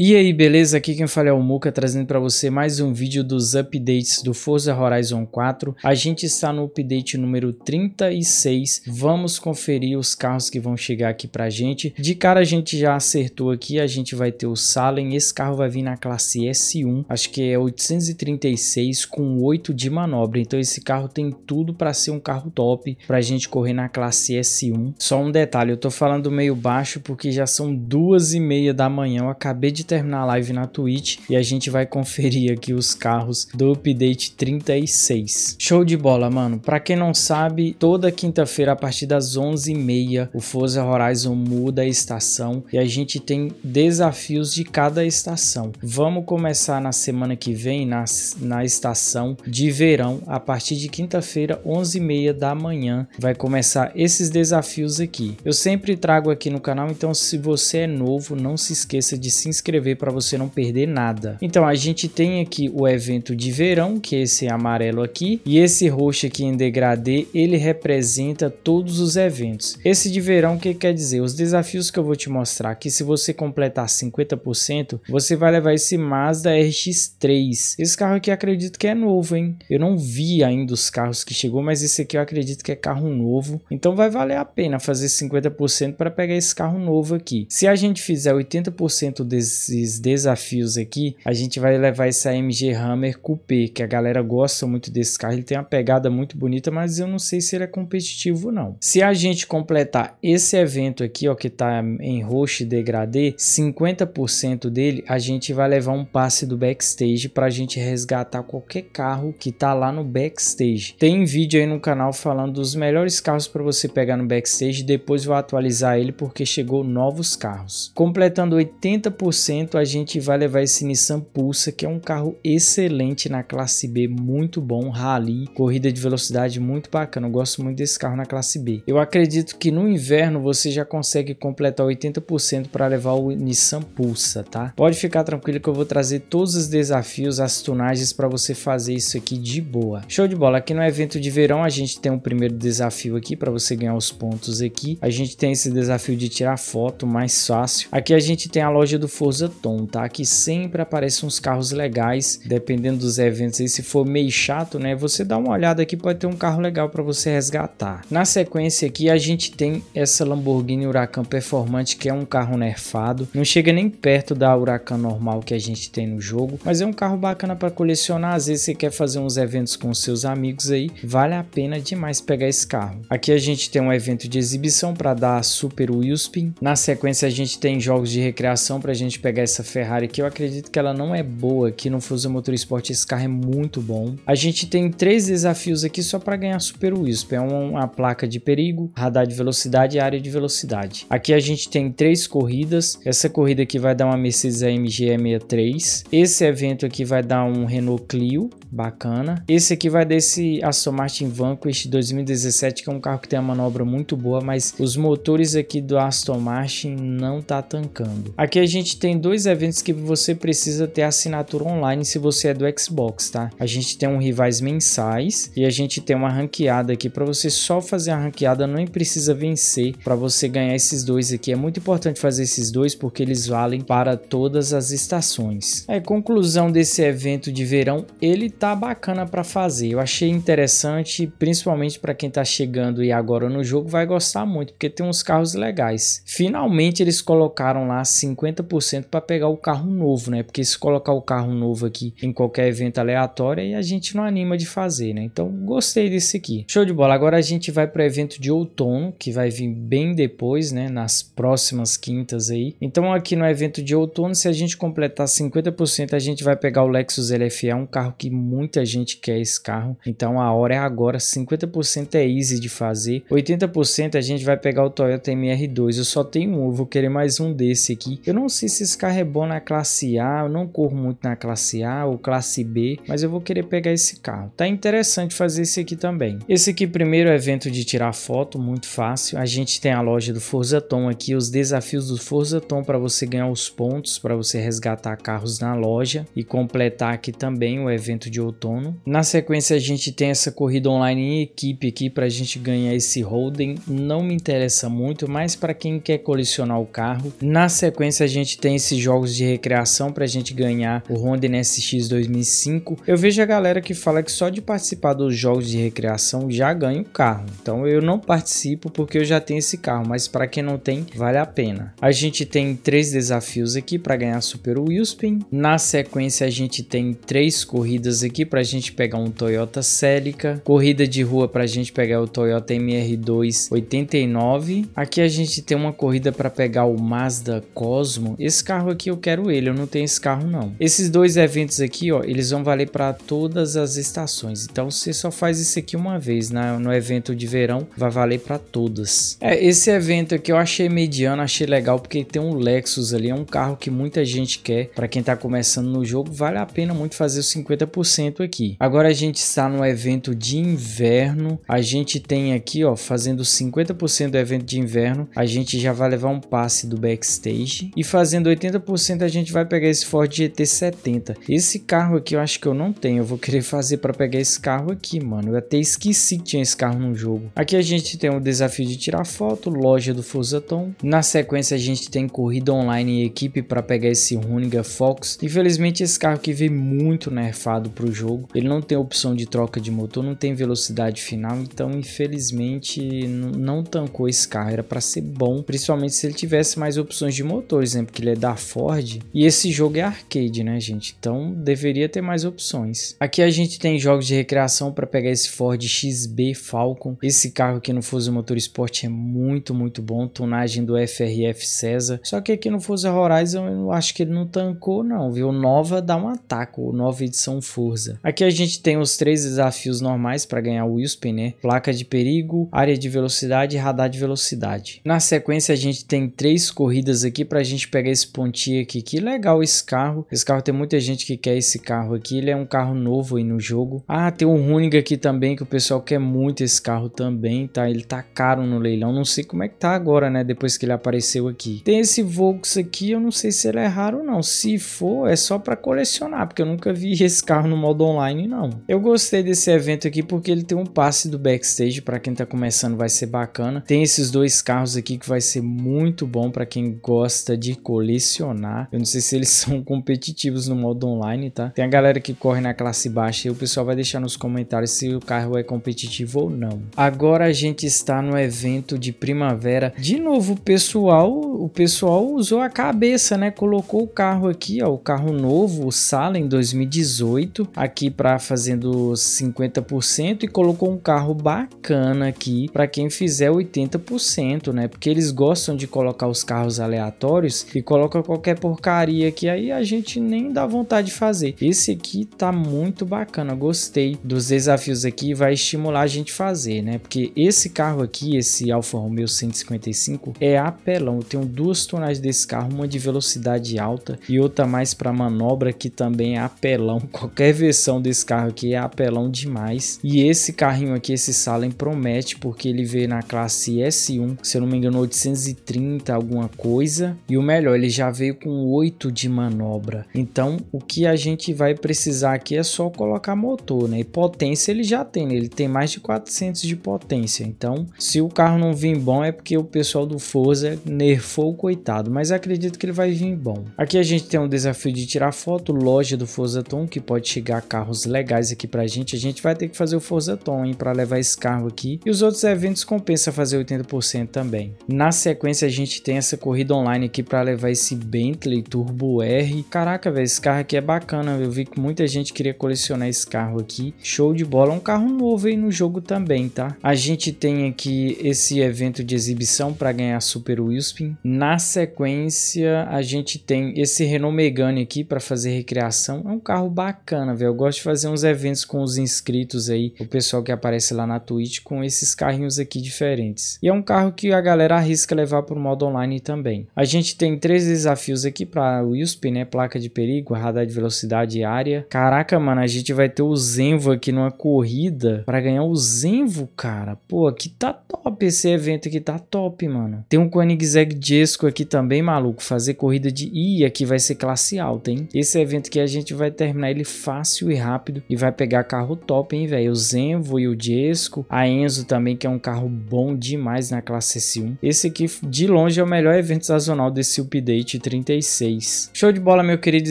E aí, beleza? Aqui quem fala é o Muca, trazendo para você mais um vídeo dos updates do Forza Horizon 4. A gente está no update número 36. Vamos conferir os carros que vão chegar aqui pra gente. De cara a gente já acertou aqui, a gente vai ter o Salem. Esse carro vai vir na classe S1, acho que é 836 com 8 de manobra. Então esse carro tem tudo para ser um carro top pra gente correr na classe S1. Só um detalhe, eu tô falando meio baixo porque já são duas e meia da manhã, eu acabei de terminar a live na Twitch e a gente vai conferir aqui os carros do update 36. Show de bola, mano. Para quem não sabe, toda quinta-feira a partir das 11h30 o Forza Horizon muda a estação e a gente tem desafios de cada estação. Vamos começar na semana que vem na, na estação de verão a partir de quinta-feira 11h30 da manhã vai começar esses desafios aqui. Eu sempre trago aqui no canal, então se você é novo não se esqueça de se inscrever inscrever para você não perder nada. Então a gente tem aqui o evento de verão, que é esse amarelo aqui, e esse roxo aqui em degradê, ele representa todos os eventos. Esse de verão que quer dizer? Os desafios que eu vou te mostrar que se você completar 50%, você vai levar esse Mazda RX3. Esse carro aqui acredito que é novo, hein? Eu não vi ainda os carros que chegou, mas esse aqui eu acredito que é carro novo. Então vai valer a pena fazer 50% para pegar esse carro novo aqui. Se a gente fizer 80% desse esses desafios aqui, a gente vai levar esse AMG Hammer Coupé, que a galera gosta muito desse carro, ele tem uma pegada muito bonita, mas eu não sei se ele é competitivo não. Se a gente completar esse evento aqui, ó, que tá em roxo e degradê, 50% dele, a gente vai levar um passe do backstage para a gente resgatar qualquer carro que tá lá no backstage. Tem vídeo aí no canal falando dos melhores carros para você pegar no backstage, depois vou atualizar ele porque chegou novos carros. Completando 80% 100%, a gente vai levar esse Nissan Pulsa, que é um carro excelente na classe B, muito bom, rally, corrida de velocidade muito bacana. Eu gosto muito desse carro na classe B. Eu acredito que no inverno você já consegue completar 80% para levar o Nissan Pulsa, tá? Pode ficar tranquilo que eu vou trazer todos os desafios, as tunagens para você fazer isso aqui de boa. Show de bola. Aqui no evento de verão a gente tem um primeiro desafio aqui para você ganhar os pontos aqui. A gente tem esse desafio de tirar foto mais fácil. Aqui a gente tem a loja do Forza Tom, tá? Que sempre aparecem uns carros legais, dependendo dos eventos. E se for meio chato, né? Você dá uma olhada aqui, pode ter um carro legal para você resgatar. Na sequência aqui, a gente tem essa Lamborghini Huracan Performante, que é um carro nerfado. Não chega nem perto da Huracan normal que a gente tem no jogo, mas é um carro bacana para colecionar. Às vezes você quer fazer uns eventos com seus amigos aí, vale a pena demais pegar esse carro. Aqui a gente tem um evento de exibição para dar Super Wheelspin. Na sequência a gente tem jogos de recreação para a gente pegar pegar essa Ferrari, que eu acredito que ela não é boa aqui no Fuso Motorsport, esse carro é muito bom. A gente tem três desafios aqui só para ganhar Super Wisp, é uma, uma placa de perigo, radar de velocidade e área de velocidade. Aqui a gente tem três corridas, essa corrida aqui vai dar uma Mercedes AMG E63, esse evento aqui vai dar um Renault Clio, bacana. Esse aqui vai desse Aston Martin Vanquish 2017, que é um carro que tem uma manobra muito boa, mas os motores aqui do Aston Martin não tá tancando. Aqui a gente tem dois eventos que você precisa ter assinatura online se você é do Xbox, tá? A gente tem um rivais mensais e a gente tem uma ranqueada aqui para você só fazer a ranqueada, não precisa vencer para você ganhar esses dois aqui. É muito importante fazer esses dois porque eles valem para todas as estações. É conclusão desse evento de verão, ele tá bacana para fazer. Eu achei interessante, principalmente para quem tá chegando e agora no jogo vai gostar muito, porque tem uns carros legais. Finalmente eles colocaram lá 50% sempre para pegar o carro novo, né? Porque se colocar o carro novo aqui em qualquer evento aleatório, aí a gente não anima de fazer, né? Então gostei desse aqui. Show de bola. Agora a gente vai para o evento de outono, que vai vir bem depois, né? Nas próximas quintas aí. Então aqui no evento de outono, se a gente completar 50%, a gente vai pegar o Lexus LFE, um carro que muita gente quer esse carro. Então a hora é agora, 50% é easy de fazer. 80% a gente vai pegar o Toyota MR2. Eu só tenho um, eu vou querer mais um desse aqui. Eu não sei se esse carro é bom na classe A, eu não corro muito na classe A ou classe B, mas eu vou querer pegar esse carro. Tá interessante fazer esse aqui também. Esse aqui primeiro é evento de tirar foto, muito fácil. A gente tem a loja do Forza Tom aqui, os desafios do Forza Tom para você ganhar os pontos, para você resgatar carros na loja e completar aqui também o evento de outono. Na sequência a gente tem essa corrida online em equipe aqui para a gente ganhar esse holding. Não me interessa muito, mas para quem quer colecionar o carro. Na sequência a gente tem esse esses jogos de recreação para a gente ganhar o Honda NSX 2005, eu vejo a galera que fala que só de participar dos jogos de recreação já ganha o carro. Então eu não participo porque eu já tenho esse carro, mas para quem não tem, vale a pena. A gente tem três desafios aqui para ganhar Super Wilspin. Na sequência a gente tem três corridas aqui para a gente pegar um Toyota Celica, corrida de rua para a gente pegar o Toyota MR2 89. Aqui a gente tem uma corrida para pegar o Mazda Cosmo. Esse carro carro aqui eu quero ele, eu não tenho esse carro não. Esses dois eventos aqui, ó, eles vão valer para todas as estações. Então você só faz isso aqui uma vez, né? no evento de verão vai valer para todas. É, esse evento aqui eu achei mediano, achei legal porque tem um Lexus ali, é um carro que muita gente quer. Para quem tá começando no jogo, vale a pena muito fazer os 50% aqui. Agora a gente está no evento de inverno. A gente tem aqui, ó, fazendo 50% do evento de inverno, a gente já vai levar um passe do backstage e fazendo 80% a gente vai pegar esse Ford GT70. Esse carro aqui eu acho que eu não tenho. Eu vou querer fazer para pegar esse carro aqui, mano. Eu até esqueci que tinha esse carro no jogo. Aqui a gente tem o desafio de tirar foto, loja do Fusatom. Na sequência a gente tem corrida online e equipe para pegar esse Runiga Fox. Infelizmente esse carro aqui veio muito nerfado para o jogo. Ele não tem opção de troca de motor, não tem velocidade final. Então infelizmente não tancou esse carro. Era para ser bom, principalmente se ele tivesse mais opções de motor, exemplo, né? que ele é da da Ford. E esse jogo é arcade, né, gente? Então deveria ter mais opções. Aqui a gente tem jogos de recreação para pegar esse Ford XB Falcon. Esse carro aqui no Forza Motorsport é muito, muito bom. Tunagem do FRF César. Só que aqui no Forza Horizon eu acho que ele não tancou, não, viu? Nova dá um ataque, o nova edição Forza. Aqui a gente tem os três desafios normais para ganhar o Wilspin, né? Placa de perigo, área de velocidade e radar de velocidade. Na sequência a gente tem três corridas aqui para a gente pegar esse Pontiac, que legal esse carro. Esse carro tem muita gente que quer esse carro aqui, ele é um carro novo aí no jogo. Ah, tem o um Runig aqui também, que o pessoal quer muito esse carro também, tá? Ele tá caro no leilão, não sei como é que tá agora, né, depois que ele apareceu aqui. Tem esse Volks aqui, eu não sei se ele é raro ou não. Se for, é só pra colecionar, porque eu nunca vi esse carro no modo online, não. Eu gostei desse evento aqui porque ele tem um passe do backstage, pra quem tá começando vai ser bacana. Tem esses dois carros aqui que vai ser muito bom pra quem gosta de colecionar pressionar. Eu não sei se eles são competitivos no modo online, tá? Tem a galera que corre na classe baixa e o pessoal vai deixar nos comentários se o carro é competitivo ou não. Agora a gente está no evento de primavera. De novo, o pessoal, o pessoal usou a cabeça, né? Colocou o carro aqui, ó, o carro novo, o Sala em 2018, aqui para fazendo 50% e colocou um carro bacana aqui para quem fizer 80%, né? Porque eles gostam de colocar os carros aleatórios e colocam coloca qualquer porcaria que aí a gente nem dá vontade de fazer. Esse aqui tá muito bacana, gostei dos desafios aqui, vai estimular a gente fazer, né? Porque esse carro aqui, esse Alfa Romeo 155, é apelão. Eu tenho duas tonais desse carro, uma de velocidade alta e outra mais para manobra, que também é apelão. Qualquer versão desse carro aqui é apelão demais. E esse carrinho aqui, esse Salem, promete, porque ele veio na classe S1, se eu não me engano, 830, alguma coisa. E o melhor, ele já veio com 8 de manobra. Então, o que a gente vai precisar aqui é só colocar motor, né? E potência ele já tem, né? ele tem mais de 400 de potência. Então, se o carro não vir bom é porque o pessoal do Forza nerfou o coitado, mas acredito que ele vai vir bom. Aqui a gente tem um desafio de tirar foto, loja do Forza Tom, que pode chegar carros legais aqui pra gente. A gente vai ter que fazer o Forza Tom, hein, pra levar esse carro aqui. E os outros eventos compensa fazer 80% também. Na sequência, a gente tem essa corrida online aqui para levar esse Bentley Turbo R. Caraca, velho, esse carro aqui é bacana. Eu vi que muita gente queria colecionar esse carro aqui. Show de bola. um carro novo aí no jogo também, tá? A gente tem aqui esse evento de exibição para ganhar Super Wheelspin. Na sequência, a gente tem esse Renault Megane aqui para fazer recriação. É um carro bacana, velho. Eu gosto de fazer uns eventos com os inscritos aí, o pessoal que aparece lá na Twitch com esses carrinhos aqui diferentes. E é um carro que a galera arrisca levar para o modo online também. A gente tem três desafios aqui pra USP, né? Placa de perigo, radar de velocidade e área. Caraca, mano, a gente vai ter o Zenvo aqui numa corrida para ganhar o Zenvo, cara. Pô, aqui tá top esse evento aqui, tá top, mano. Tem um Koenigsegg Jesco aqui também, maluco. Fazer corrida de I aqui vai ser classe alta, hein? Esse evento aqui a gente vai terminar ele fácil e rápido e vai pegar carro top, hein, velho? O Zenvo e o Jesco. A Enzo também, que é um carro bom demais na classe S1. Esse aqui, de longe, é o melhor evento sazonal desse update Elite 36. Show de bola, meu querido.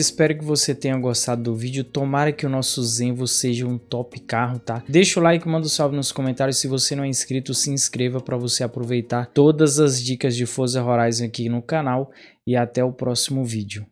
Espero que você tenha gostado do vídeo. Tomara que o nosso Zenvo seja um top carro, tá? Deixa o like, manda um salve nos comentários. Se você não é inscrito, se inscreva para você aproveitar todas as dicas de Forza Horizon aqui no canal. E até o próximo vídeo.